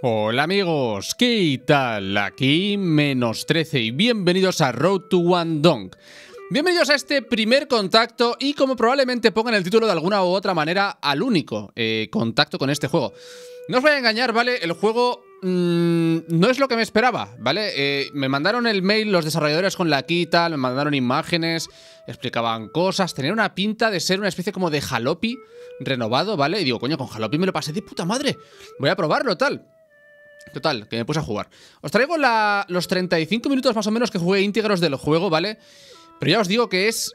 Hola amigos, ¿qué tal? Aquí menos 13 y bienvenidos a Road to Dong. Bienvenidos a este primer contacto y como probablemente pongan el título de alguna u otra manera al único eh, contacto con este juego. No os voy a engañar, ¿vale? El juego mm, no es lo que me esperaba, ¿vale? Eh, me mandaron el mail los desarrolladores con la quita, me mandaron imágenes, explicaban cosas, tenía una pinta de ser una especie como de Jalopi renovado, ¿vale? Y digo, coño, con Jalopi me lo pasé de puta madre, voy a probarlo tal. Total, que me puse a jugar. Os traigo los 35 minutos más o menos que jugué íntegros del juego, ¿vale? Pero ya os digo que es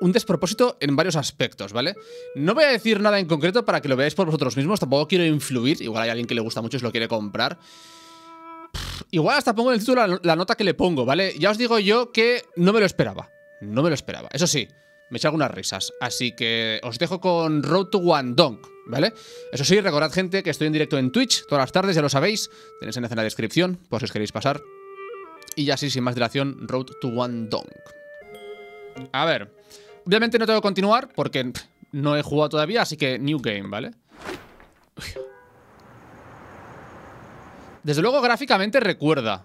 un despropósito en varios aspectos, ¿vale? No voy a decir nada en concreto para que lo veáis por vosotros mismos, tampoco quiero influir, igual hay alguien que le gusta mucho y lo quiere comprar. igual hasta pongo en el título la nota que le pongo, ¿vale? Ya os digo yo que no me lo esperaba, no me lo esperaba. Eso sí, me eché algunas risas. Así que os dejo con Road to Dong, ¿vale? Eso sí, recordad, gente, que estoy en directo en Twitch todas las tardes, ya lo sabéis. Tenéis enlace en la descripción, por si os queréis pasar. Y ya sí, sin más dilación, Road to Dong. A ver. Obviamente no tengo que continuar porque no he jugado todavía, así que new game, ¿vale? Desde luego, gráficamente recuerda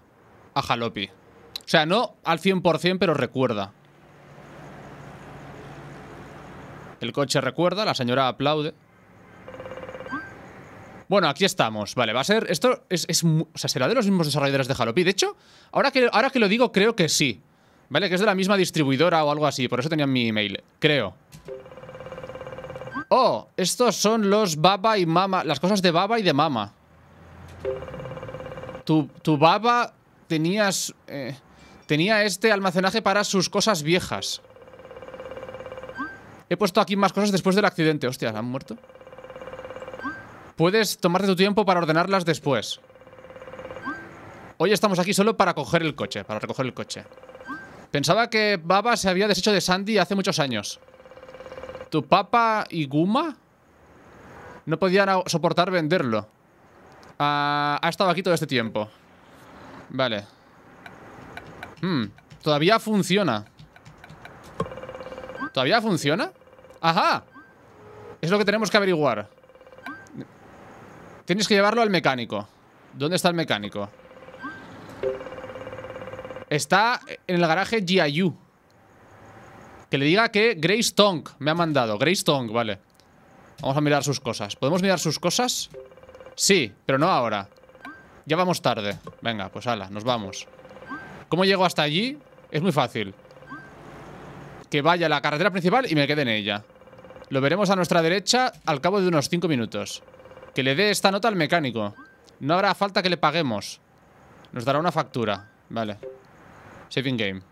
a Jalopi. O sea, no al 100%, pero recuerda. El coche recuerda, la señora aplaude. Bueno, aquí estamos. Vale, va a ser... Esto es... o sea, será de los mismos desarrolladores de Halo De hecho, ahora que, ahora que lo digo, creo que sí. ¿Vale? Que es de la misma distribuidora o algo así. Por eso tenían mi email. Creo. Oh, estos son los baba y mama. Las cosas de baba y de mama. Tu, baba tenías... Eh, tenía este almacenaje para sus cosas viejas. He puesto aquí más cosas después del accidente. Hostia, ¿han muerto? Puedes tomarte tu tiempo para ordenarlas después. Hoy estamos aquí solo para coger el coche, para recoger el coche. Pensaba que Baba se había deshecho de Sandy hace muchos años. ¿Tu papa y Guma? No podían soportar venderlo. Ah, ha estado aquí todo este tiempo. Vale. Hmm, todavía funciona. ¿Todavía funciona? ¡Ajá! Es lo que tenemos que averiguar. Tienes que llevarlo al mecánico. ¿Dónde está el mecánico? Está en el garaje GIU. Que le diga que Grace Tonk me ha mandado. Grace Tonk, vale. Vamos a mirar sus cosas. ¿Podemos mirar sus cosas? Sí, pero no ahora. Ya vamos tarde. Venga, pues ala, nos vamos. ¿Cómo llego hasta allí? Es muy fácil. Que vaya a la carretera principal y me quede en ella. Lo veremos a nuestra derecha al cabo de unos 5 minutos. Que le dé esta nota al mecánico. No habrá falta que le paguemos. Nos dará una factura. Vale. Saving game.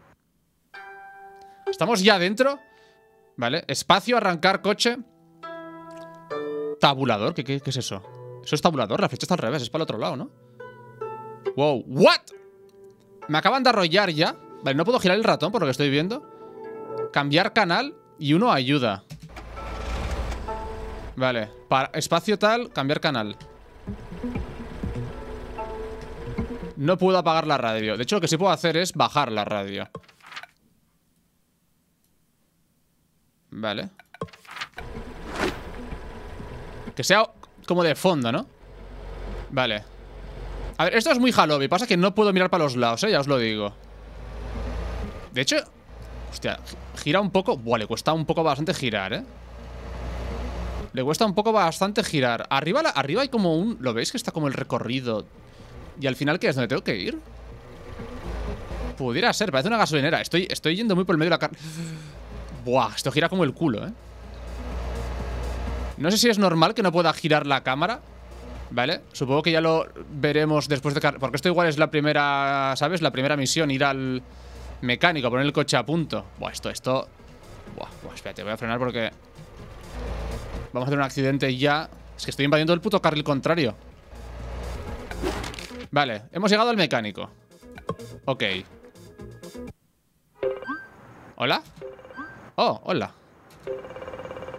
¿Estamos ya dentro? Vale. Espacio, arrancar, coche. Tabulador. ¿Qué, qué es eso? Eso es tabulador. La flecha está al revés. Es para el otro lado, ¿no? Wow. ¿What? Me acaban de arrollar ya. Vale, no puedo girar el ratón por lo que estoy viendo. Cambiar canal y uno ayuda. Vale. Para espacio tal, cambiar canal. No puedo apagar la radio. De hecho, lo que sí puedo hacer es bajar la radio. Vale. Que sea como de fondo, ¿no? Vale. A ver, esto es muy Halloween. Pasa que no puedo mirar para los lados, ¿eh? Ya os lo digo. De hecho... Hostia, gira un poco... Buah, le cuesta un poco bastante girar, ¿eh? Le cuesta un poco bastante girar. Arriba, arriba hay como un... ¿Lo veis? Que está como el recorrido. Y al final, ¿qué es? ¿Dónde tengo que ir? Pudiera ser. Parece una gasolinera. Estoy, estoy yendo muy por el medio de la carne. Buah, esto gira como el culo, ¿eh? No sé si es normal que no pueda girar la cámara. ¿Vale? Supongo que ya lo veremos después de... Porque esto igual es la primera, ¿sabes? La primera misión, ir al mecánico, poner el coche a punto. Buah, esto, esto... Buah, buah espérate, voy a frenar porque... Vamos a hacer un accidente ya. Es que estoy invadiendo el puto carril contrario. Vale, hemos llegado al mecánico. Ok. ¿Hola? Oh, hola.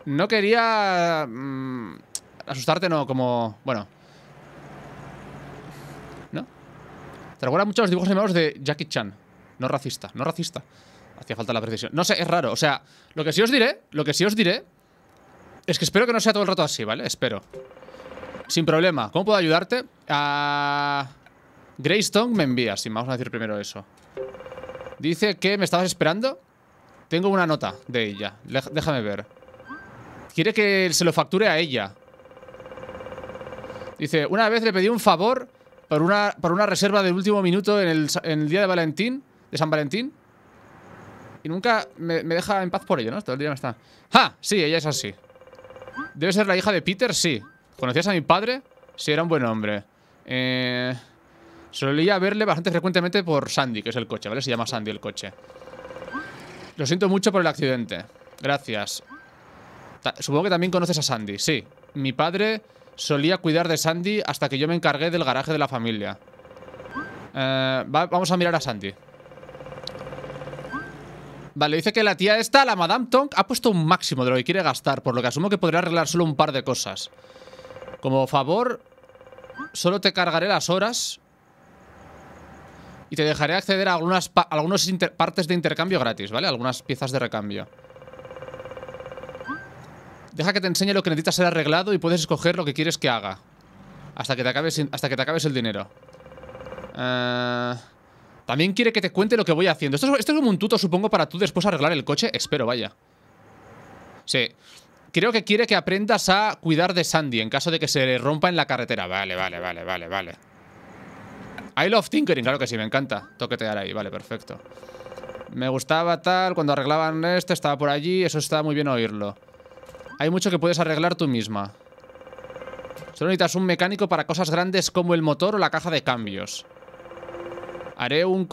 No quería... Mm, asustarte, no, como... Bueno. ¿No? Te recuerda mucho a los dibujos animados de Jackie Chan. No racista, no racista. Hacía falta la precisión. No sé, es raro. O sea, lo que sí os diré, lo que sí os diré es que espero que no sea todo el rato así, ¿vale? Espero. Sin problema. ¿Cómo puedo ayudarte? A... Greystone me envía, sí, vamos a decir primero eso. Dice que me estabas esperando. Tengo una nota de ella. Déjame ver. Quiere que se lo facture a ella. Dice, una vez le pedí un favor por una, por una reserva del último minuto en el, día de Valentín, de San Valentín. Y nunca me, me, deja en paz por ello, ¿no? Todo el día me está... ¡Ja! Sí, ella es así. Debe ser la hija de Peter, sí. ¿Conocías a mi padre? Sí, era un buen hombre. Eh, solía verle bastante frecuentemente por Sandy, que es el coche, ¿vale? Se llama Sandy el coche. Lo siento mucho por el accidente. Gracias. supongo que también conoces a Sandy, sí. Mi padre solía cuidar de Sandy hasta que yo me encargué del garaje de la familia. Eh, vamos a mirar a Sandy. Vale, dice que la tía esta, la Madame Tonk, ha puesto un máximo de lo que quiere gastar, por lo que asumo que podría arreglar solo un par de cosas. Como favor, solo te cargaré las horas y te dejaré acceder a algunas partes de intercambio gratis, ¿vale? Algunas piezas de recambio. Deja que te enseñe lo que necesitas ser arreglado y puedes escoger lo que quieres que haga. Hasta que te acabes, hasta que el dinero. Eh... También quiere que te cuente lo que voy haciendo. Esto es, como un tuto, supongo, para tú después arreglar el coche. Espero, vaya. Sí. Creo que quiere que aprendas a cuidar de Sandy en caso de que se le rompa en la carretera. Vale, vale, vale, vale, vale. I love tinkering, claro que sí, me encanta toquetear ahí. Vale, perfecto. Me gustaba tal, cuando arreglaban esto, estaba por allí. Eso está muy bien oírlo. Hay mucho que puedes arreglar tú misma. Solo necesitas un mecánico para cosas grandes como el motor o la caja de cambios. Haré un,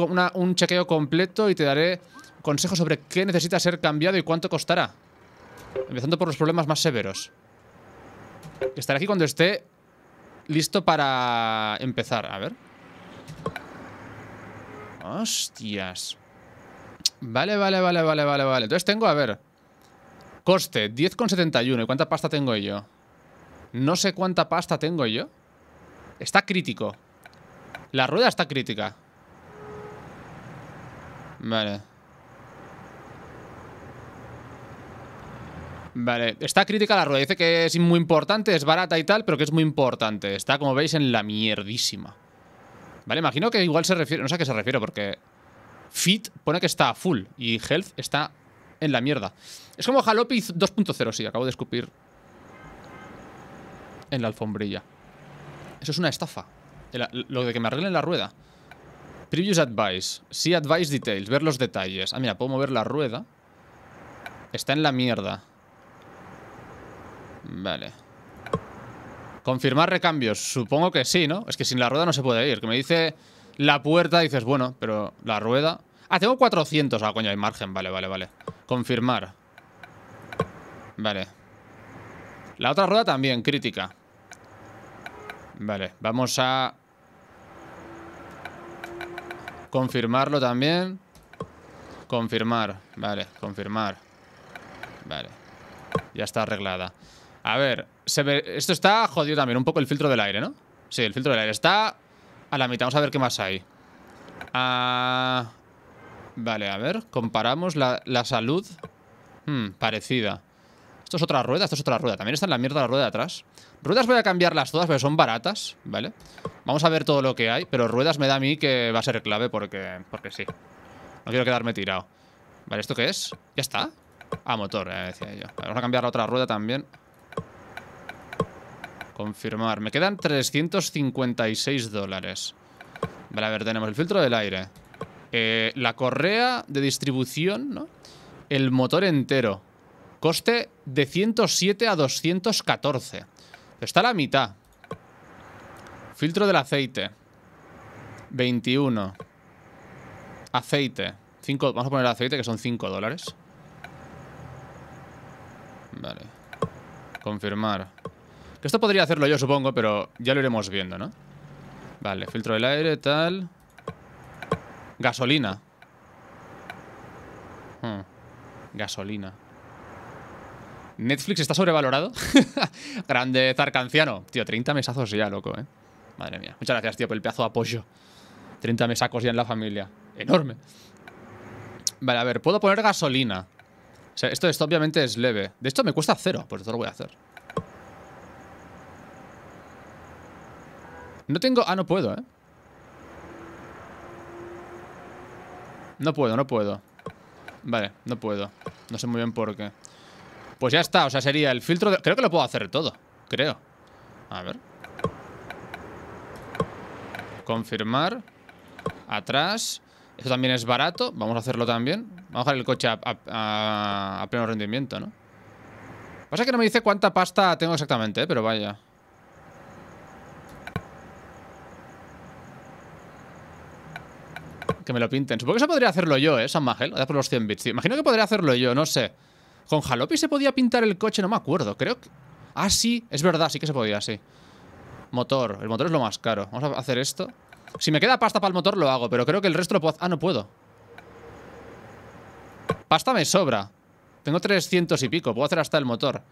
chequeo completo y te daré consejos sobre qué necesita ser cambiado y cuánto costará. Empezando por los problemas más severos. Estaré aquí cuando esté listo para empezar. A ver. Hostias. Vale, vale, vale, vale, vale, vale. Entonces tengo, a ver. Coste, 10,71. ¿Y cuánta pasta tengo yo? No sé cuánta pasta tengo yo. Está crítico. La rueda está crítica. Vale. Vale, está crítica la rueda. Dice que es muy importante, es barata y tal, pero que es muy importante. Está, como veis, en la mierdísima. Vale, imagino que igual se refiere... No sé a qué se refiere, porque... Fit pone que está full y Health está en la mierda. Es como Jalopi 2.0, sí, acabo de escupir en la alfombrilla. Eso es una estafa. lo de que me arreglen la rueda. Previous advice. See advice details. Ver los detalles. Ah, mira, puedo mover la rueda. Está en la mierda. Vale. Confirmar recambios. Supongo que sí, ¿no? Es que sin la rueda no se puede ir. Que me dice la puerta, dices, bueno, pero la rueda... Ah, tengo 400. Ah, coño, hay margen. Vale, vale, vale. Confirmar. Vale. La otra rueda también, crítica. Vale, vamos a Confirmarlo también. Confirmar. Vale, confirmar. Vale. Ya está arreglada. A ver, se esto está jodido también. Un poco el filtro del aire, ¿no? Sí, el filtro del aire está a la mitad. Vamos a ver qué más hay. Ah, vale, a ver. Comparamos la, la salud. Hmm, parecida. Esto es otra rueda, esto es otra rueda. También está en la mierda la rueda de atrás. Ruedas voy a cambiarlas todas pero son baratas, ¿vale? Vamos a ver todo lo que hay, pero ruedas me da a mí que va a ser clave porque, porque sí. No quiero quedarme tirado. Vale, ¿esto qué es? Ya está. Ah, motor, eh, decía yo. Vamos a cambiar la otra rueda también. Confirmar. Me quedan 356 dólares. Vale, a ver, tenemos el filtro del aire. Eh, la correa de distribución, ¿no? El motor entero. Coste de 107 a 214. Está la mitad. Filtro del aceite. 21. Aceite. 5, vamos a poner aceite, que son 5 dólares. Vale. Confirmar. Que esto podría hacerlo yo, supongo, pero ya lo iremos viendo, ¿no? Vale, filtro del aire, tal. Gasolina. Hmm. Gasolina. Netflix está sobrevalorado. Grande Zarcanciano. Tío, 30 mesazos ya, loco, eh. Madre mía. Muchas gracias, tío, por el pedazo de apoyo. 30 mesacos ya en la familia. Enorme. Vale, a ver, puedo poner gasolina. O sea, esto, esto obviamente es leve. De esto me cuesta cero, pues esto lo voy a hacer. No tengo... Ah, no puedo, ¿eh? No puedo, no puedo. Vale, no puedo. No sé muy bien por qué. Pues ya está, o sea, sería el filtro... Creo que lo puedo hacer todo, creo. A ver. Confirmar. Atrás. Esto también es barato. Vamos a hacerlo también. Vamos a dejar el coche a, a, pleno rendimiento, ¿no? Pasa que no me dice cuánta pasta tengo exactamente, ¿eh? pero vaya. Que me lo pinten. Supongo que eso podría hacerlo yo, ¿eh? San Magel. por los 100 bits. Imagino que podría hacerlo yo, no sé. ¿Con Jalopi se podía pintar el coche? No me acuerdo, creo que... Ah, sí, es verdad, sí que se podía, sí. Motor, el motor es lo más caro. Vamos a hacer esto. Si me queda pasta para el motor lo hago, pero creo que el resto lo puedo... Ah, no puedo. Pasta me sobra. Tengo 300 y pico, puedo hacer hasta el motor.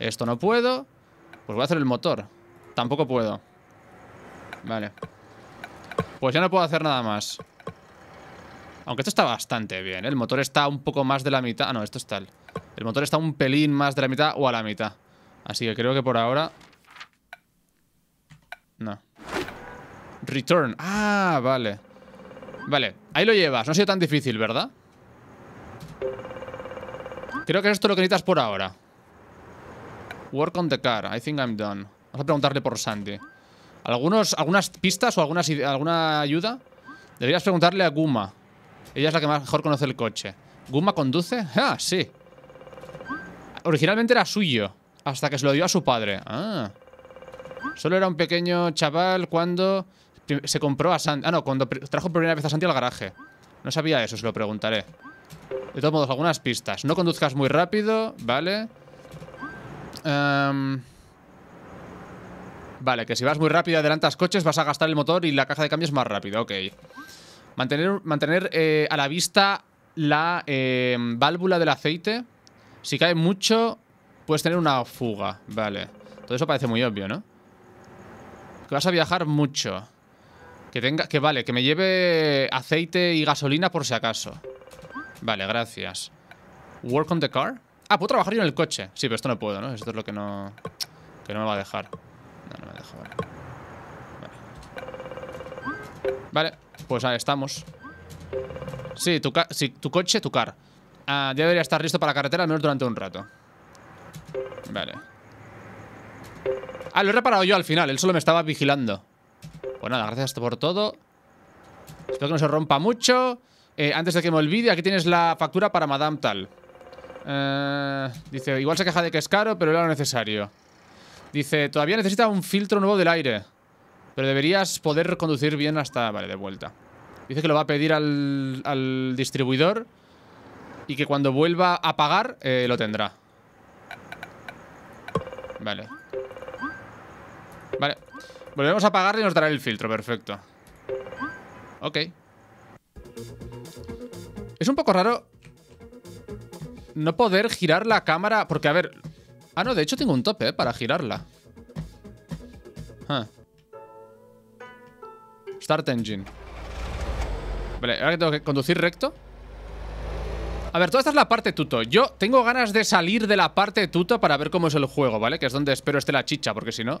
Esto no puedo. Pues voy a hacer el motor. Tampoco puedo. Vale. Pues ya no puedo hacer nada más. Aunque esto está bastante bien, ¿eh? el motor está un poco más de la mitad. Ah, no, esto está El motor está un pelín más de la mitad o a la mitad. Así que creo que por ahora... No. Return. Ah, vale. Vale, ahí lo llevas. No ha sido tan difícil, ¿verdad? Creo que es esto lo que necesitas por ahora. Work on the car. I think I'm done. Vamos a preguntarle por Sandy. ¿Algunos, ¿Algunas pistas o algunas, alguna ayuda? Deberías preguntarle a Guma. Ella es la que mejor conoce el coche. ¿Guma conduce? Ah, sí. Originalmente era suyo, hasta que se lo dio a su padre. Ah. Solo era un pequeño chaval cuando se compró a Santi. Ah, no, cuando trajo por primera vez a Santi al garaje. No sabía eso, se lo preguntaré. De todos modos, algunas pistas. No conduzcas muy rápido, ¿vale? Em. Vale, que si vas muy rápido y adelantas coches, vas a gastar el motor y la caja de cambios más rápido, ok. Mantener, eh, a la vista la eh, válvula del aceite. Si cae mucho, puedes tener una fuga. Vale. Todo eso parece muy obvio, ¿no? Que vas a viajar mucho. Que tenga... Que vale, que me lleve aceite y gasolina por si acaso. Vale, gracias. Work on the car. Ah, puedo trabajar yo en el coche. Sí, pero esto no puedo, ¿no? Esto es lo que no... Que no me va a dejar. No, no me deja, vale. Vale. vale. Pues ahí estamos. Sí, tu, coche, tu car. Ah, ya debería estar listo para la carretera, al menos durante un rato. Vale. Ah, lo he reparado yo al final. Él solo me estaba vigilando. Pues nada, gracias por todo. Espero que no se rompa mucho. Eh, antes de que me olvide, aquí tienes la factura para Madame Tal. Eh, dice, igual se queja de que es caro, pero era lo necesario. Dice, todavía necesita un filtro nuevo del aire. Pero deberías poder conducir bien hasta... Vale, de vuelta. Dice que lo va a pedir al, al distribuidor y que cuando vuelva a pagar eh, lo tendrá. Vale. Vale. Volvemos a pagar y nos dará el filtro, perfecto. Ok. Es un poco raro no poder girar la cámara, porque a ver... Ah, no, de hecho tengo un tope eh, para girarla. Ah. Start engine. Vale, ahora que tengo que conducir recto. A ver, toda esta es la parte tuto. Yo tengo ganas de salir de la parte tuto para ver cómo es el juego, ¿vale? Que es donde espero esté la chicha, porque si no...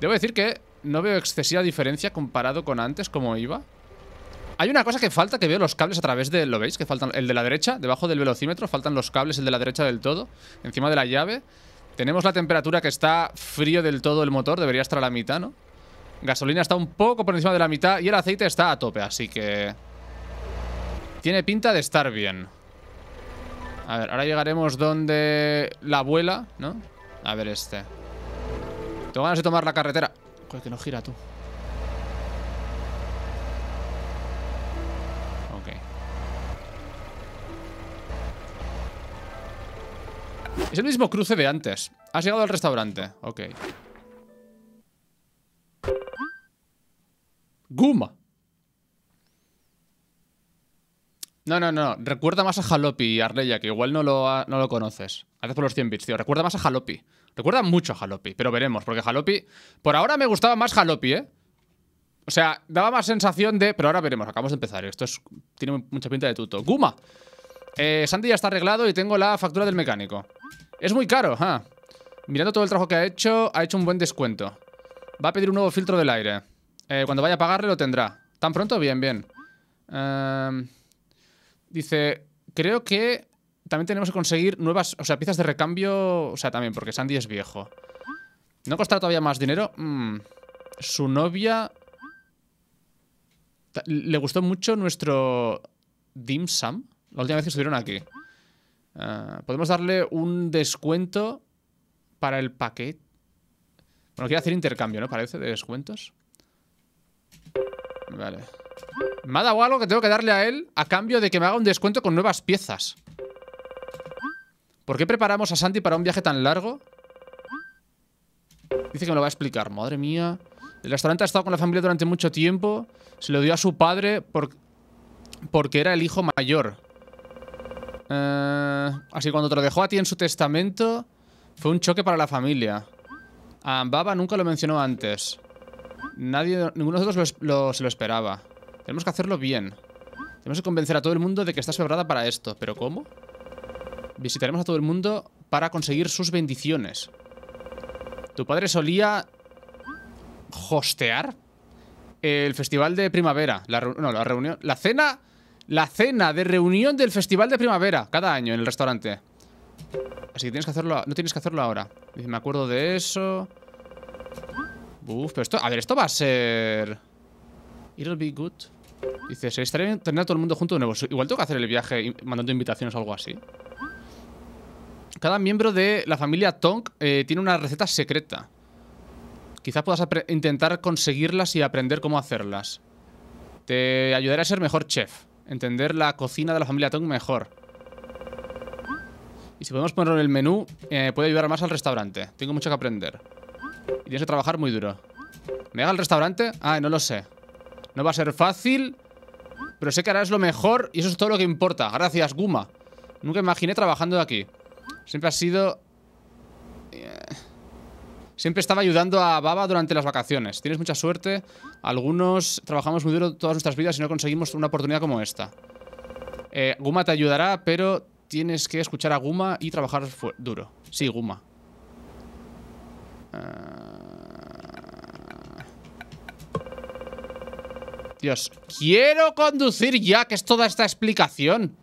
Debo decir que no veo excesiva diferencia comparado con antes, como iba. Hay una cosa que falta, que veo los cables a través de... ¿Lo veis? Que faltan el de la derecha, debajo del velocímetro. Faltan los cables, el de la derecha del todo. Encima de la llave. Tenemos la temperatura que está frío del todo el motor. Debería estar a la mitad, ¿no? Gasolina está un poco por encima de la mitad y el aceite está a tope, así que... Tiene pinta de estar bien. A ver, ahora llegaremos donde la abuela, ¿no? A ver este. Tengo ganas de tomar la carretera. Joder, que no gira tú. Ok. Es el mismo cruce de antes. Has llegado al restaurante. Ok. Guma. No, no, no. Recuerda más a Jalopi, Arleya, que igual no lo, no lo conoces. por los 100 bits, tío. Recuerda más a Jalopi. Recuerda mucho a Jalopi, pero veremos, porque Jalopi... Por ahora me gustaba más Jalopi, ¿eh? O sea, daba más sensación de... Pero ahora veremos, acabamos de empezar. Esto tiene mucha pinta de tuto. ¡Guma! Eh, Sandy ya está arreglado y tengo la factura del mecánico. Es muy caro, ah. Mirando todo el trabajo que ha hecho, ha hecho un buen descuento. Va a pedir un nuevo filtro del aire. Eh, cuando vaya a pagarle lo tendrá. ¿Tan pronto? Bien, bien. Em, dice, creo que también tenemos que conseguir nuevas, o sea, piezas de recambio, o sea, también, porque Sandy es viejo. ¿No costará todavía más dinero? Mm, su novia... Le gustó mucho nuestro Dim Sam, la última vez que estuvieron aquí. Eh, podemos darle un descuento para el paquete. Bueno, quiere hacer intercambio, ¿no? Parece, de descuentos. Vale. Me ha dado algo que tengo que darle a él a cambio de que me haga un descuento con nuevas piezas. ¿Por qué preparamos a Santi para un viaje tan largo? Dice que me lo va a explicar. Madre mía. El restaurante ha estado con la familia durante mucho tiempo. Se lo dio a su padre por... porque era el hijo mayor. Eh, así que cuando te lo dejó a ti en su testamento, fue un choque para la familia. A Baba nunca lo mencionó antes. Nadie, ninguno de nosotros lo, se lo esperaba. Tenemos que hacerlo bien. Tenemos que convencer a todo el mundo de que estás sobrada para esto. ¿Pero cómo? Visitaremos a todo el mundo para conseguir sus bendiciones. Tu padre solía... hostear el festival de primavera. La, no, la reunión... La cena... La cena de reunión del festival de primavera. Cada año en el restaurante. Así que tienes que hacerlo... No tienes que hacerlo ahora. me acuerdo de eso... Uf, pero esto... A ver, esto va a ser... It'll be good. Dice, se estaría a todo el mundo junto de nuevo. Igual tengo que hacer el viaje mandando invitaciones o algo así. Cada miembro de la familia Tong eh, tiene una receta secreta. Quizás puedas intentar conseguirlas y aprender cómo hacerlas. Te ayudará a ser mejor chef. Entender la cocina de la familia Tong mejor. Y si podemos ponerlo en el menú, eh, puede ayudar más al restaurante. Tengo mucho que aprender. Y tienes que trabajar muy duro. ¿Me haga el restaurante? Ah, no lo sé. No va a ser fácil, pero sé que harás lo mejor y eso es todo lo que importa. Gracias, Guma. Nunca imaginé trabajando de aquí. Siempre ha sido... Eh, siempre estaba ayudando a Baba durante las vacaciones. Tienes mucha suerte. Algunos trabajamos muy duro todas nuestras vidas y no conseguimos una oportunidad como esta. Eh, Guma te ayudará, pero tienes que escuchar a Guma y trabajar duro. Sí, Guma. Ah. Dios, quiero conducir ya, que es toda esta explicación.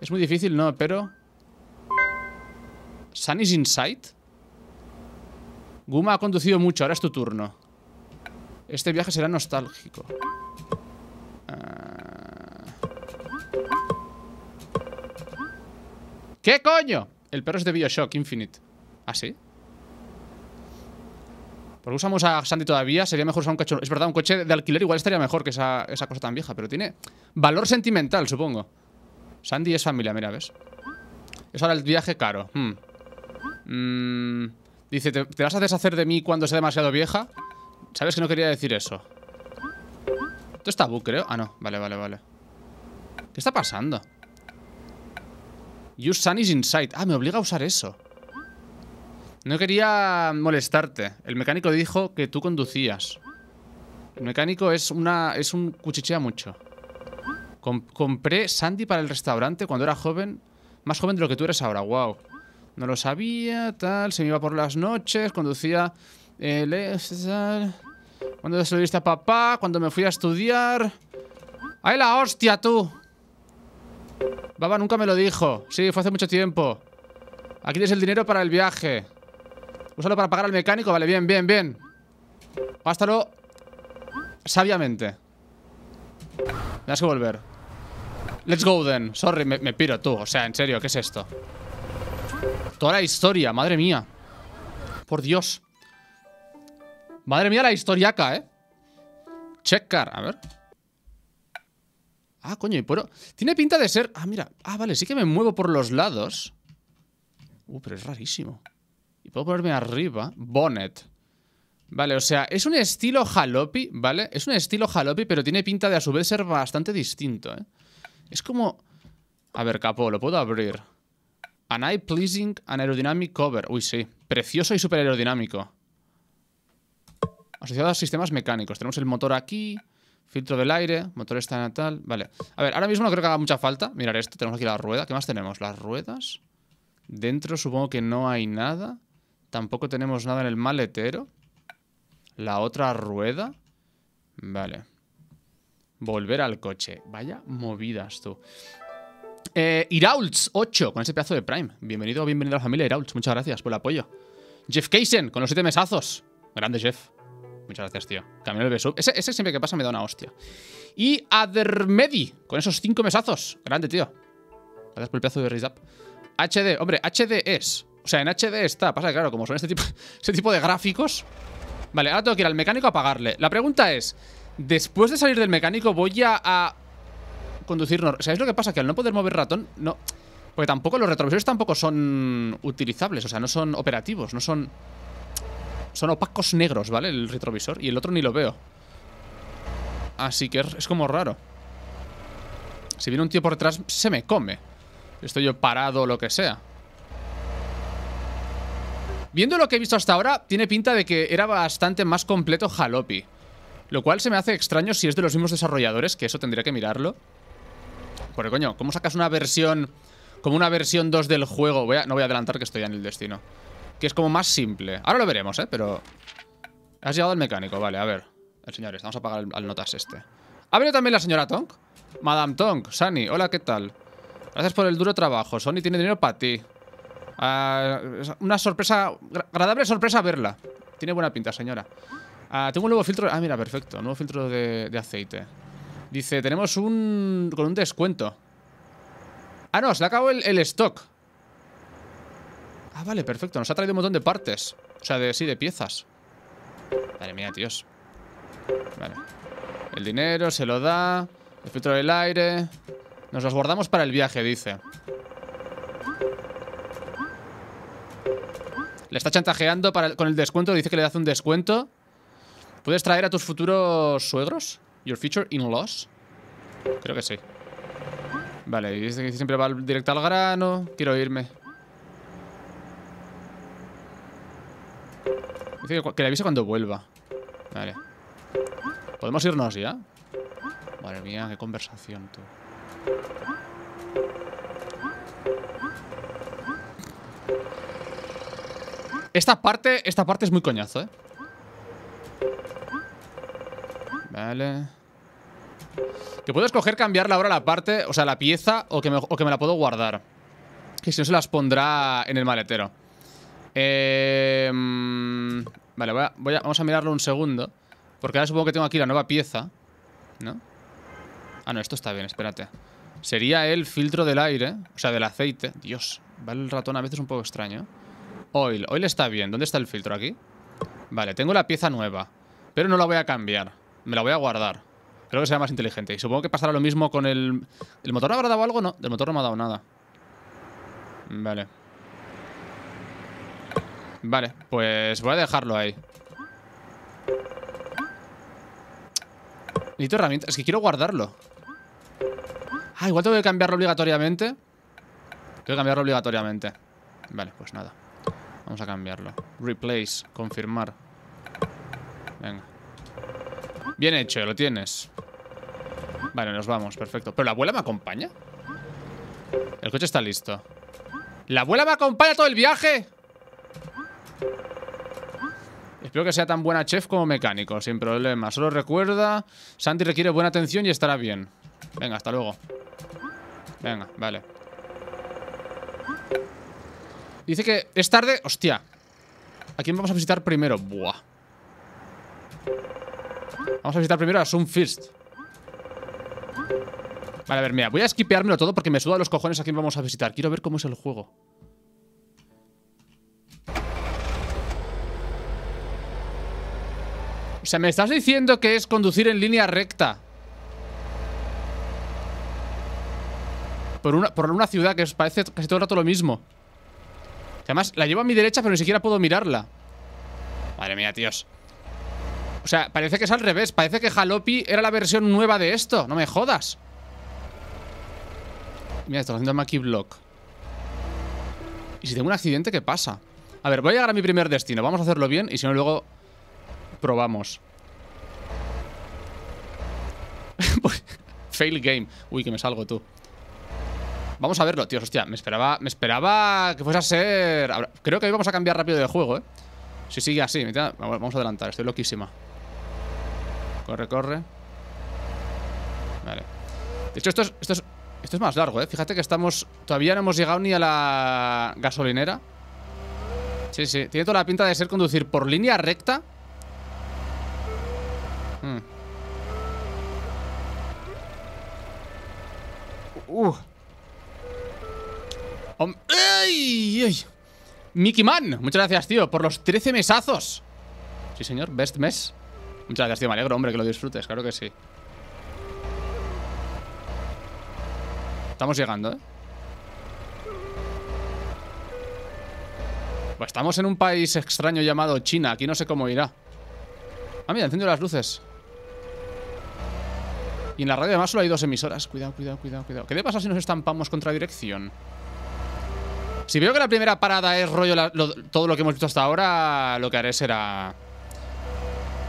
Es muy difícil, ¿no? Pero... ¿Sun is inside? Guma ha conducido mucho, ahora es tu turno. Este viaje será nostálgico. Ah. ¿Qué coño? El perro es de Bioshock Infinite. ¿Ah, sí? Porque usamos a Sandy todavía, sería mejor usar un coche. Es verdad, un coche de alquiler igual estaría mejor que esa, cosa tan vieja, pero tiene valor sentimental, supongo. Sandy es familia, mira, ¿ves? Es ahora el viaje caro. Hmm. Mm, dice, ¿te, vas a deshacer de mí cuando sea demasiado vieja? Sabes que no quería decir eso. Esto está tabú, creo. Ah, no. Vale, vale, vale. ¿Qué está pasando? Use Sunny's Inside. Ah, me obliga a usar eso. No quería molestarte. El mecánico dijo que tú conducías. El mecánico es una es un cuchichea mucho. compré Sandy para el restaurante cuando era joven. Más joven de lo que tú eres ahora, wow. No lo sabía, tal. Se me iba por las noches, conducía... El... Eh, cuando se lo diste a papá, cuando me fui a estudiar... ¡Ay, la hostia, tú! Baba nunca me lo dijo. Sí, fue hace mucho tiempo. Aquí tienes el dinero para el viaje. Úsalo para pagar al mecánico. Vale, bien, bien, bien. Gástalo sabiamente. das que volver. Let's go then. Sorry, me, piro tú. O sea, en serio, ¿qué es esto? Toda la historia, madre mía. Por Dios. Madre mía la historiaca, ¿eh? Checkcar, a ver. Ah, coño, y puedo... Tiene pinta de ser... Ah, mira. Ah, vale, sí que me muevo por los lados. Uh, pero es rarísimo puedo ponerme arriba. Bonnet. Vale, o sea, es un estilo jalopi, ¿vale? Es un estilo jalopi, pero tiene pinta de a su vez ser bastante distinto, ¿eh? Es como... A ver, capo, lo puedo abrir. An eye pleasing, an aerodynamic cover. Uy, sí. Precioso y súper aerodinámico. Asociado a sistemas mecánicos. Tenemos el motor aquí, filtro del aire, motor está natal Vale. A ver, ahora mismo no creo que haga mucha falta. Mirar esto, tenemos aquí la rueda. ¿Qué más tenemos? Las ruedas. Dentro supongo que no hay nada. Tampoco tenemos nada en el maletero. La otra rueda. Vale. Volver al coche. Vaya movidas tú. Eh, Iraults, 8, con ese pedazo de Prime. Bienvenido, bienvenido a la familia Iraults. Muchas gracias por el apoyo. Jeff Kaysen, con los 7 mesazos. Grande Jeff. Muchas gracias, tío. Camino el beso. Ese, ese, siempre que pasa me da una hostia. Y Adermedi, con esos 5 mesazos. Grande, tío. Gracias por el pedazo de raise HD, hombre, HD es o sea, en HD está. Pasa que, claro, como son este tipo, este tipo de gráficos... Vale, ahora tengo que ir al mecánico a pagarle. La pregunta es, después de salir del mecánico voy a, a conducir... ¿Sabéis lo que pasa? Que al no poder mover ratón, no... Porque tampoco los retrovisores tampoco son utilizables, o sea, no son operativos, no son... Son opacos negros, ¿vale? El retrovisor. Y el otro ni lo veo. Así que es como raro. Si viene un tío por detrás, se me come. Estoy yo parado o lo que sea. Viendo lo que he visto hasta ahora, tiene pinta de que era bastante más completo Jalopi. Lo cual se me hace extraño si es de los mismos desarrolladores, que eso tendría que mirarlo. Porque coño, ¿cómo sacas una versión... Como una versión 2 del juego? no voy a adelantar que estoy en el destino. Que es como más simple. Ahora lo veremos, ¿eh? Pero... Has llegado el mecánico, vale, a ver. El eh, señor, estamos a pagar al notas este. Ha venido también la señora Tonk. Madame Tonk, Sunny, hola, ¿qué tal? Gracias por el duro trabajo. Sony tiene dinero para ti. Ah, una sorpresa, agradable sorpresa verla. Tiene buena pinta, señora. Ah, tengo un nuevo filtro. Ah, mira, perfecto. Nuevo filtro de, aceite. Dice, tenemos un... con un descuento. Ah, no, se le acabó el, el, stock. Ah, vale, perfecto. Nos ha traído un montón de partes. O sea, de sí, de piezas. Madre mía, tíos. Vale. El dinero se lo da. El filtro del aire. Nos los guardamos para el viaje, dice. Le está chantajeando para con el descuento. Dice que le hace un descuento. ¿Puedes traer a tus futuros suegros? ¿Your future in-laws? Creo que sí. Vale, dice que siempre va directo al grano. Quiero irme. Dice que, que le avise cuando vuelva. Vale. ¿Podemos irnos ya? Madre mía, qué conversación, tú. Esta parte, esta parte es muy coñazo, ¿eh? Vale. Que puedo escoger cambiarla ahora la parte, o sea, la pieza, o que me, que me la puedo guardar. Que si no se las pondrá en el maletero. Eh, vale, vamos a mirarlo un segundo. Porque ahora supongo que tengo aquí la nueva pieza. ¿No? Ah, no, esto está bien, espérate. Sería el filtro del aire, o sea, del aceite. Dios, vale el ratón a veces un poco extraño. Oil. Oil está bien. ¿Dónde está el filtro? ¿Aquí? Vale, tengo la pieza nueva. Pero no la voy a cambiar. Me la voy a guardar. Creo que sea más inteligente. Y supongo que pasará lo mismo con el... ¿El motor ha dado algo? No, del motor no me ha dado nada. Vale. Vale, pues voy a dejarlo ahí. Necesito herramientas. Es que quiero guardarlo. Ah, igual tengo que cambiarlo obligatoriamente. Tengo que cambiarlo obligatoriamente. Vale, pues nada. Vamos a cambiarlo. Replace, confirmar. Venga. Bien hecho, lo tienes. Vale, nos vamos, perfecto. ¿Pero la abuela me acompaña? El coche está listo. ¿La abuela me acompaña todo el viaje? Espero que sea tan buena chef como mecánico, sin problema. Solo recuerda, Santi requiere buena atención y estará bien. Venga, hasta luego. Venga, vale. Dice que es tarde. Hostia. ¿A quién vamos a visitar primero? Buah. Vamos a visitar primero a Sun First. Vale, a ver, mira. Voy a esquipeármelo todo porque me suda los cojones a quién vamos a visitar. Quiero ver cómo es el juego. O sea, me estás diciendo que es conducir en línea recta. Por una, por una ciudad que parece casi todo el rato lo mismo además la llevo a mi derecha, pero ni siquiera puedo mirarla. Madre mía, tíos. O sea, parece que es al revés. Parece que Jalopi era la versión nueva de esto. No me jodas. Mira, estoy haciendo Maki Block. ¿Y si tengo un accidente, qué pasa? A ver, voy a llegar a mi primer destino. Vamos a hacerlo bien y si no, luego probamos. Fail game. Uy, que me salgo tú. Vamos a verlo, tío. Hostia, me esperaba, me esperaba que fuese a ser... creo que hoy vamos a cambiar rápido de juego, ¿eh? Si sigue así, vamos a adelantar. Estoy loquísima. Corre, corre. Vale. De hecho, esto es, esto esto es más largo, ¿eh? Fíjate que estamos... Todavía no hemos llegado ni a la gasolinera. Sí, sí. Tiene toda la pinta de ser conducir por línea recta. Hmm. Uh. ¡Ay! Mickey Man, muchas gracias, tío, por los 13 mesazos. Sí, señor, best mes. Muchas gracias, tío, me alegro, hombre, que lo disfrutes, claro que sí. Estamos llegando, ¿eh? Pues estamos en un país extraño llamado China, aquí no sé cómo irá. Ah, mira, enciendo las luces. Y en la radio además solo hay dos emisoras. Cuidado, cuidado, cuidado, cuidado. ¿Qué le pasa si nos estampamos contra dirección? Si veo que la primera parada es rollo todo lo que hemos visto hasta ahora, lo que haré será...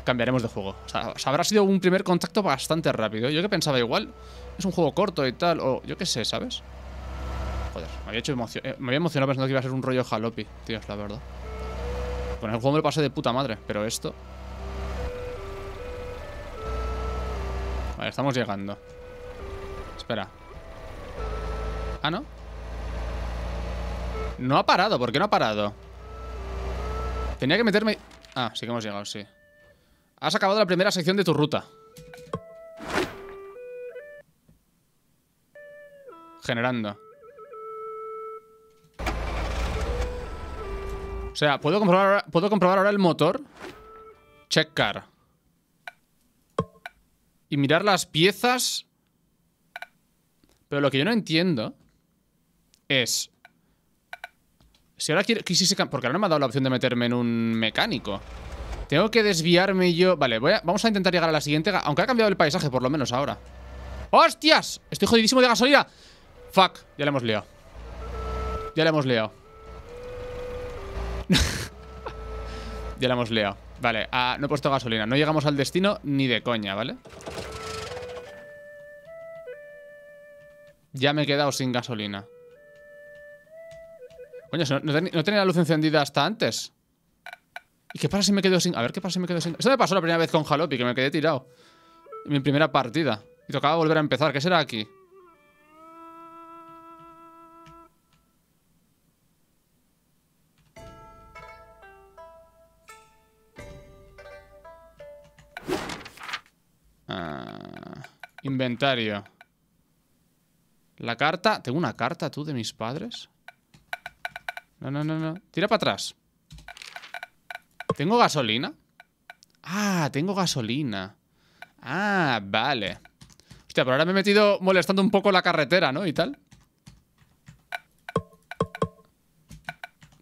Cambiaremos de juego. O sea, habrá sido un primer contacto bastante rápido. Yo que pensaba igual, es un juego corto y tal, o yo qué sé, ¿sabes? Joder, me había, eh, me había emocionado pensando que iba a ser un rollo jalopi, tío, la verdad. Con el juego me lo pasé de puta madre, pero esto... Vale, estamos llegando. Espera. Ah, ¿no? No ha parado, ¿por qué no ha parado? Tenía que meterme... Ah, sí que hemos llegado, sí. Has acabado la primera sección de tu ruta. Generando. O sea, ¿puedo comprobar, ahora, ¿puedo el motor? Check car. Y mirar las piezas... Pero lo que yo no entiendo es... Si ahora quiero, quisiese... Porque ahora no me ha dado la opción de meterme en un mecánico. Tengo que desviarme yo... Vale, voy vamos a intentar llegar a la siguiente... Aunque ha cambiado el paisaje, por lo menos ahora. ¡Hostias! Estoy jodidísimo de gasolina. Fuck, ya la hemos liado. Ya la hemos liado. ya la hemos liado. Vale, ah, no he puesto gasolina. No llegamos al destino ni de coña, ¿vale? Ya me he quedado sin gasolina. Coño, no, tenía la luz encendida hasta antes. ¿Y qué pasa si me quedo sin...? A ver, ¿qué pasa si me quedo sin...? Eso me pasó la primera vez con Jalopi? que me quedé tirado. En mi primera partida. Y tocaba volver a empezar. ¿Qué será aquí? Ah, inventario. La carta... ¿Tengo una carta, tú, de mis padres? No, no, no, no. Tira para atrás. ¿Tengo gasolina? Ah, tengo gasolina. Ah, vale. Hostia, pero ahora me he metido molestando un poco la carretera, ¿no? Y tal.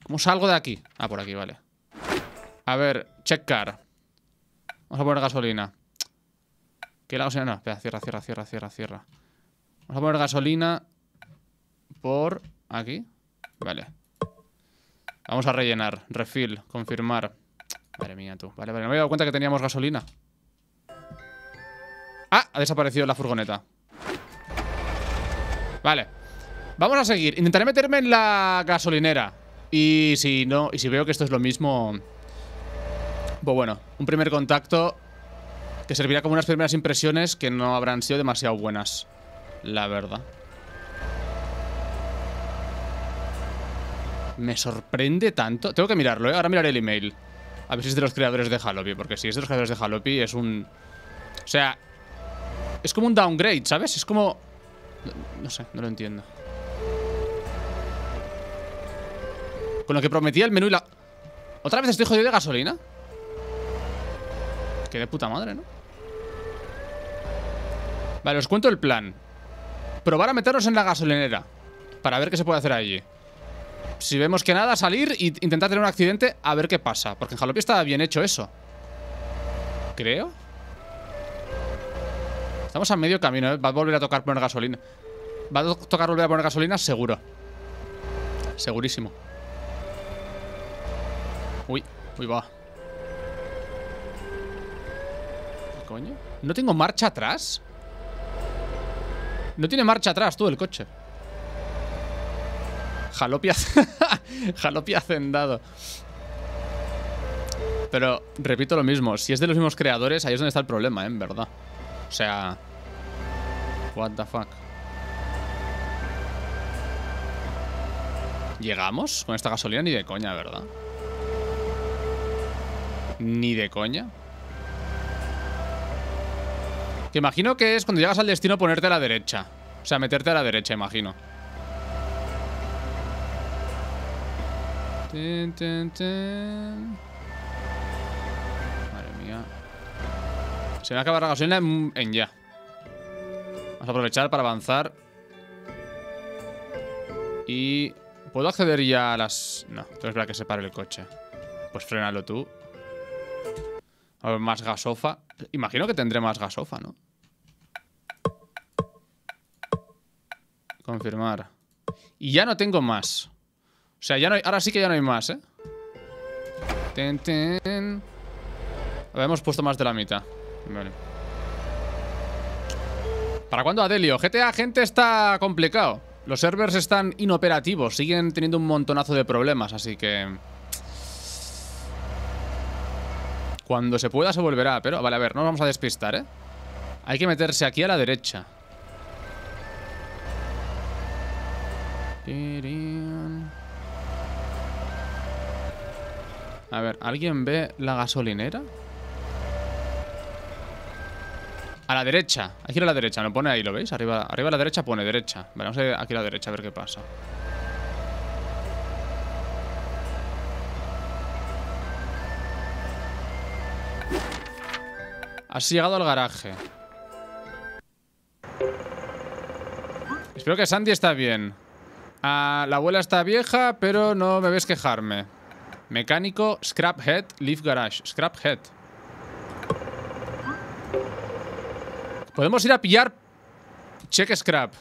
¿Cómo salgo de aquí? Ah, por aquí, vale. A ver, check car. Vamos a poner gasolina. ¿Qué la sea, No, espera, cierra, cierra, cierra, cierra, cierra. Vamos a poner gasolina por aquí. Vale. Vamos a rellenar. Refill. Confirmar. Madre mía, tú. Vale, vale. me había dado cuenta que teníamos gasolina. Ah, ha desaparecido la furgoneta. Vale. Vamos a seguir. Intentaré meterme en la gasolinera. Y si no, y si veo que esto es lo mismo... Pues bueno, un primer contacto que servirá como unas primeras impresiones que no habrán sido demasiado buenas. La verdad. Me sorprende tanto. Tengo que mirarlo, ¿eh? Ahora miraré el email. A ver si es de los creadores de Halopi, porque si es de los creadores de Halopi es un... O sea, es como un downgrade, ¿sabes? Es como... No, sé, no lo entiendo. Con lo que prometía el menú y la... ¿Otra vez estoy jodido de gasolina? ¿Qué de puta madre, ¿no? Vale, os cuento el plan. Probar a meternos en la gasolinera. Para ver qué se puede hacer allí. Si vemos que nada, salir e intentar tener un accidente a ver qué pasa. Porque en Jalopi está bien hecho eso. Creo. Estamos a medio camino, ¿eh? Va a volver a tocar poner gasolina. Va a tocar volver a poner gasolina, seguro. Segurísimo. Uy, uy, va. ¿Qué coño? ¿No tengo marcha atrás? No tiene marcha atrás, tú, el coche. Jalopia, Jalopia hacendado. Pero repito lo mismo, si es de los mismos creadores, ahí es donde está el problema, ¿eh? en verdad. O sea... What the fuck. ¿Llegamos con esta gasolina? Ni de coña, ¿verdad? Ni de coña. Que imagino que es cuando llegas al destino ponerte a la derecha. O sea, meterte a la derecha, imagino. Madre mía. Se me acaba la gasolina en, ya. Vamos a aprovechar para avanzar. Y... ¿Puedo acceder ya a las...? No, tengo que esperar que se pare el coche. Pues frenalo tú. A ver, más gasofa. Imagino que tendré más gasofa, ¿no? Confirmar. Y ya no tengo más. O sea, ya no ahora sí que ya no hay más, ¿eh? Ten, puesto más de la mitad. Vale. ¿Para cuándo Adelio? GTA, gente, está complicado. Los servers están inoperativos, siguen teniendo un montonazo de problemas, así que... Cuando se pueda se volverá, pero... Vale, a ver, no nos vamos a despistar, ¿eh? Hay que meterse aquí a la derecha. A ver, ¿alguien ve la gasolinera? A la derecha. aquí a la derecha. Lo pone ahí, ¿lo veis? Arriba, arriba a la derecha pone derecha. Vale, vamos a ir aquí a la derecha a ver qué pasa. Has llegado al garaje. Espero que Sandy está bien. Ah, la abuela está vieja, pero no me ves quejarme. Mecánico, scrap head, Leaf Garage. scrap head Podemos ir a pillar Check Scrap.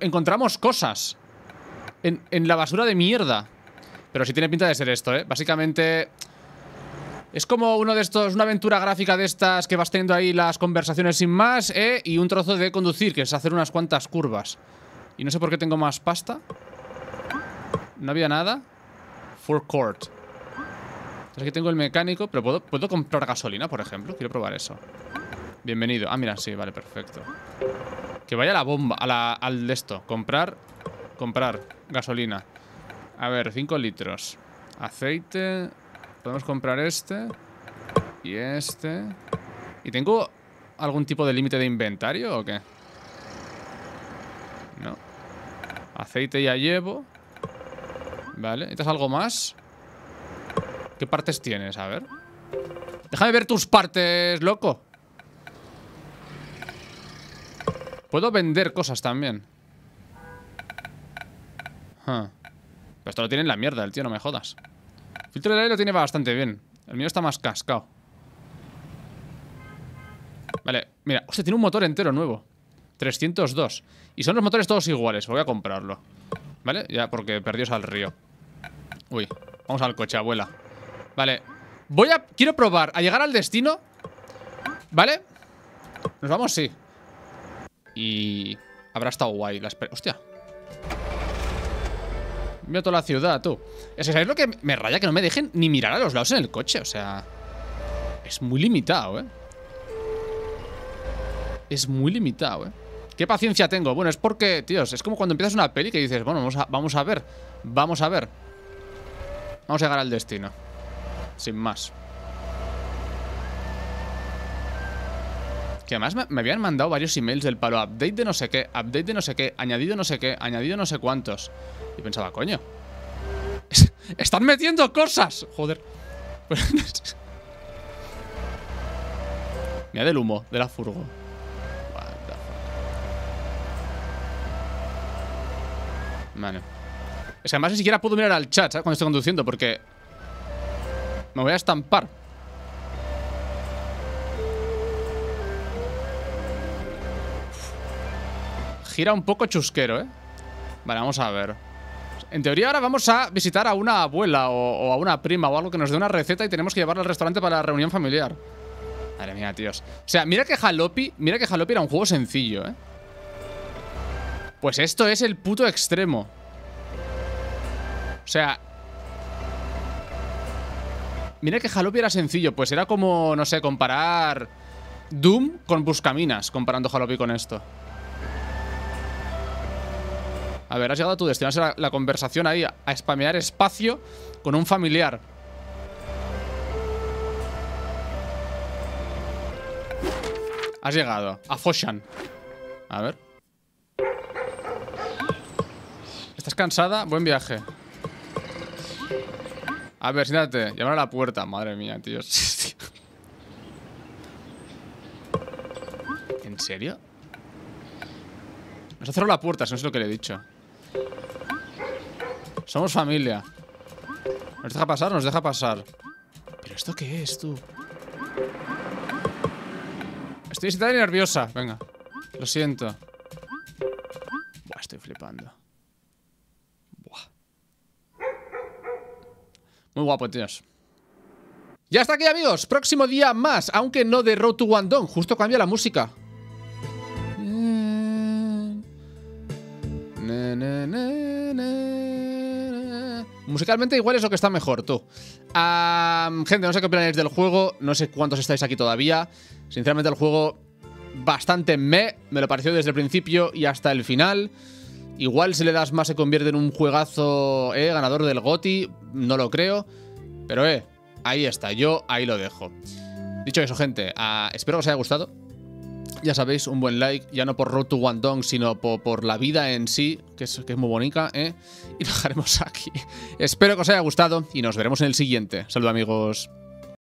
encontramos cosas. En, la basura de mierda. Pero sí tiene pinta de ser esto, ¿eh? Básicamente... Es como uno de estos, una aventura gráfica de estas que vas teniendo ahí las conversaciones sin más, ¿eh? Y un trozo de conducir, que es hacer unas cuantas curvas. Y no sé por qué tengo más pasta. No había nada. Full court. Aquí tengo el mecánico, pero ¿puedo, ¿puedo comprar gasolina, por ejemplo? Quiero probar eso. Bienvenido. Ah, mira, sí, vale, perfecto. Que vaya la bomba, a la, al de esto. Comprar, comprar, gasolina. A ver, 5 litros. Aceite. Podemos comprar este. Y este. ¿Y tengo algún tipo de límite de inventario o qué? No. Aceite ya llevo. Vale, ¿necesitas algo más? ¿Qué partes tienes? A ver Déjame ver tus partes, loco Puedo vender cosas también Pero esto lo tiene en la mierda, el tío, no me jodas Filtro de aire lo tiene bastante bien El mío está más cascado Vale, mira, hostia, tiene un motor entero nuevo 302 Y son los motores todos iguales, voy a comprarlo ¿Vale? Ya, porque perdíos al río. Uy, vamos al coche, abuela. Vale. Voy a... Quiero probar a llegar al destino. ¿Vale? Nos vamos, sí. Y... Habrá estado guay. La Hostia. Mira toda la ciudad, tú. Es que, ¿sabéis lo que me raya? Que no me dejen ni mirar a los lados en el coche, o sea... Es muy limitado, ¿eh? Es muy limitado, ¿eh? ¿Qué paciencia tengo? Bueno, es porque, tíos, es como cuando empiezas una peli que dices, bueno, vamos a, ver, vamos a ver. Vamos a llegar al destino. Sin más. Que además me, me habían mandado varios emails del palo, update de no sé qué, update de no sé qué, añadido no sé qué, añadido no sé cuántos. Y pensaba, coño. Están metiendo cosas. Joder. Mira del humo, de la furgo. Vale. Es que además ni siquiera puedo mirar al chat ¿sabes? cuando estoy conduciendo porque... Me voy a estampar. Gira un poco chusquero, ¿eh? Vale, vamos a ver. En teoría ahora vamos a visitar a una abuela o, o, a una prima o algo que nos dé una receta y tenemos que llevarla al restaurante para la reunión familiar. Madre mía, tíos. O sea, mira que Jalopi, mira que Jalopi era un juego sencillo, ¿eh? Pues esto es el puto extremo. O sea... Mira que Jalopy era sencillo. Pues era como, no sé, comparar Doom con Buscaminas, comparando Jalopy con esto. A ver, has llegado a tu destino. La, la conversación ahí, a spamear espacio con un familiar. Has llegado. A Foshan. A ver. ¿Estás cansada? Buen viaje. A ver, siéntate. Llamar a la puerta. Madre mía, tío. ¿En serio? Nos ha cerrado la puerta, eso es lo que le he dicho. Somos familia. ¿Nos deja pasar? Nos deja pasar. ¿Pero esto qué es, tú? Estoy sentada y nerviosa. Venga. Lo siento. estoy flipando. Muy guapo, tíos. Ya está aquí, amigos. Próximo día más, aunque no de Road to Justo cambia la música. Musicalmente igual es lo que está mejor, tú. gente, no sé qué opináis del juego. No sé cuántos estáis aquí todavía. Sinceramente, el juego bastante me. Me lo pareció desde el principio y hasta el final. Igual si le das más se convierte en un juegazo eh, ganador del GOTI, no lo creo. Pero eh, ahí está, yo ahí lo dejo. Dicho eso, gente, ah, espero que os haya gustado. Ya sabéis, un buen like, ya no por Road to Guangdong, sino por, la vida en sí, que es, que es muy bonita, ¿eh? Y lo dejaremos aquí. espero que os haya gustado y nos veremos en el siguiente. Saludos, amigos.